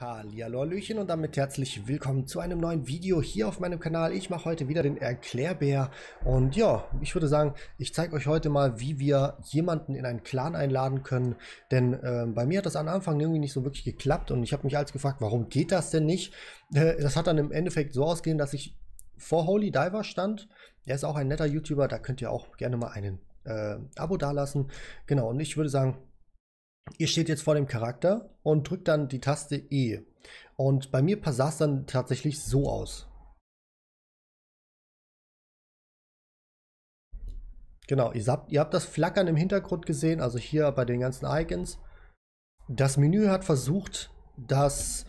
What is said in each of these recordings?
Hallihallo Hallöchen und damit herzlich willkommen zu einem neuen Video hier auf meinem Kanal. Ich mache heute wieder den Erklärbär und ja, ich würde sagen, ich zeige euch heute mal, wie wir jemanden in einen Clan einladen können, denn äh, bei mir hat das am Anfang irgendwie nicht so wirklich geklappt und ich habe mich als gefragt, warum geht das denn nicht? Äh, das hat dann im Endeffekt so ausgehen, dass ich vor Holy Diver stand. Er ist auch ein netter YouTuber, da könnt ihr auch gerne mal einen äh, Abo dalassen. Genau, und ich würde sagen, ihr steht jetzt vor dem Charakter und drückt dann die Taste E. Und bei mir sah es dann tatsächlich so aus. Genau, ihr habt, ihr habt das Flackern im Hintergrund gesehen, also hier bei den ganzen Icons. Das Menü hat versucht, das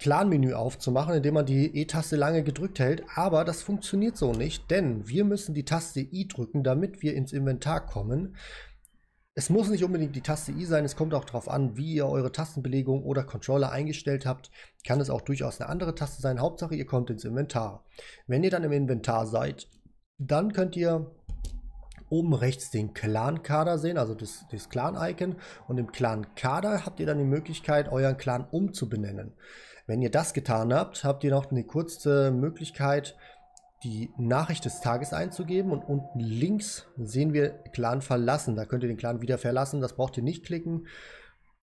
Clan-Menü aufzumachen, indem man die E-Taste lange gedrückt hält, aber das funktioniert so nicht, denn wir müssen die Taste I drücken, damit wir ins Inventar kommen. Es muss nicht unbedingt die Taste I sein, es kommt auch darauf an, wie ihr eure Tastenbelegung oder Controller eingestellt habt. Kann es auch durchaus eine andere Taste sein. Hauptsache, ihr kommt ins Inventar. Wenn ihr dann im Inventar seid, dann könnt ihr oben rechts den Clan-Kader sehen, also das, das Clan-Icon. Und im Clan-Kader habt ihr dann die Möglichkeit, euren Clan umzubenennen. Wenn ihr das getan habt, habt ihr noch eine kurze Möglichkeit, die Nachricht des Tages einzugeben und unten links sehen wir Clan verlassen. Da könnt ihr den Clan wieder verlassen, das braucht ihr nicht klicken.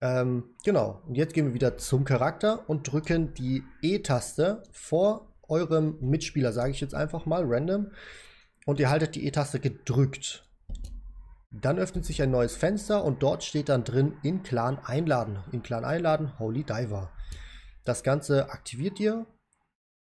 Ähm, genau, und jetzt gehen wir wieder zum Charakter und drücken die E-Taste vor eurem Mitspieler, sage ich jetzt einfach mal random. Und ihr haltet die E-Taste gedrückt. Dann öffnet sich ein neues Fenster und dort steht dann drin in Clan einladen. In Clan einladen, Holy Diver. Das Ganze aktiviert ihr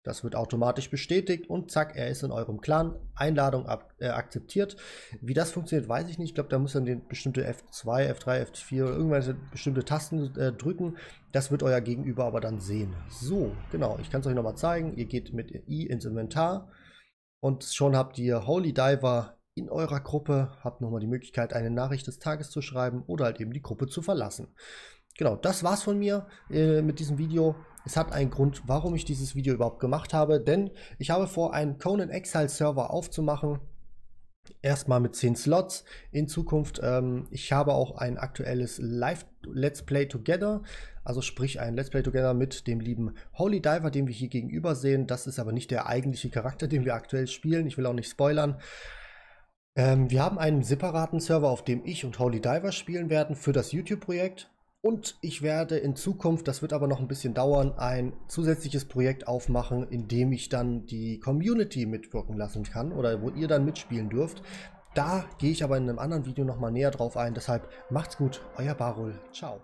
das wird automatisch bestätigt und zack, er ist in eurem Clan. Einladung ab, äh, akzeptiert. Wie das funktioniert, weiß ich nicht. Ich glaube, da muss dann bestimmte F2, F3, F4 oder irgendwelche bestimmte Tasten äh, drücken. Das wird euer Gegenüber aber dann sehen. So, genau. Ich kann es euch nochmal zeigen. Ihr geht mit I ins Inventar und schon habt ihr Holy Diver in eurer Gruppe, habt nochmal die Möglichkeit, eine Nachricht des Tages zu schreiben oder halt eben die Gruppe zu verlassen. Genau, das war's von mir äh, mit diesem Video. Es hat einen Grund, warum ich dieses Video überhaupt gemacht habe, denn ich habe vor, einen Conan Exile Server aufzumachen. Erstmal mit 10 Slots in Zukunft. Ähm, ich habe auch ein aktuelles Live Let's Play Together, also sprich ein Let's Play Together mit dem lieben Holy Diver, den wir hier gegenüber sehen. Das ist aber nicht der eigentliche Charakter, den wir aktuell spielen. Ich will auch nicht spoilern. Ähm, wir haben einen separaten Server, auf dem ich und Holy Diver spielen werden für das YouTube-Projekt. Und ich werde in Zukunft, das wird aber noch ein bisschen dauern, ein zusätzliches Projekt aufmachen, in dem ich dann die Community mitwirken lassen kann oder wo ihr dann mitspielen dürft. Da gehe ich aber in einem anderen Video nochmal näher drauf ein. Deshalb macht's gut, euer Barul. Ciao.